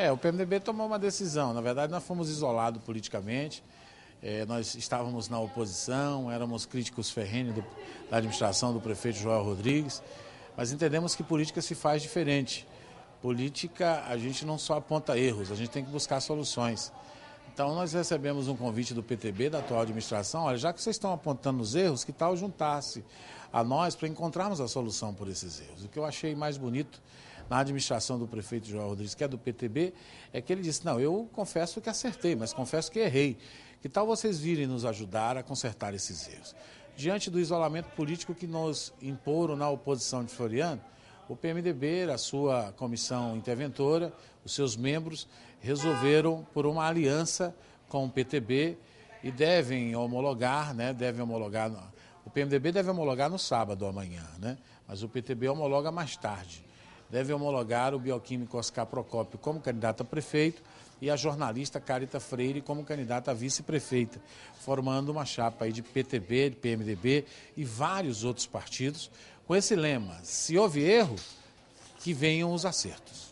É, o PMDB tomou uma decisão. Na verdade, nós fomos isolados politicamente. É, nós estávamos na oposição, éramos críticos ferrenhos do, da administração do prefeito Joel Rodrigues, mas entendemos que política se faz diferente. Política, a gente não só aponta erros, a gente tem que buscar soluções. Então, nós recebemos um convite do PTB, da atual administração, olha, já que vocês estão apontando os erros, que tal juntar-se a nós para encontrarmos a solução por esses erros? O que eu achei mais bonito na administração do prefeito João Rodrigues, que é do PTB, é que ele disse: Não, eu confesso que acertei, mas confesso que errei. Que tal vocês virem nos ajudar a consertar esses erros? Diante do isolamento político que nos imporam na oposição de Floriano, o PMDB, a sua comissão interventora, os seus membros, resolveram por uma aliança com o PTB e devem homologar, né? Devem homologar. O PMDB deve homologar no sábado amanhã, né? Mas o PTB homologa mais tarde deve homologar o bioquímico Oscar Procópio como candidato a prefeito e a jornalista Carita Freire como candidata a vice-prefeita, formando uma chapa aí de PTB, de PMDB e vários outros partidos com esse lema: se houve erro, que venham os acertos.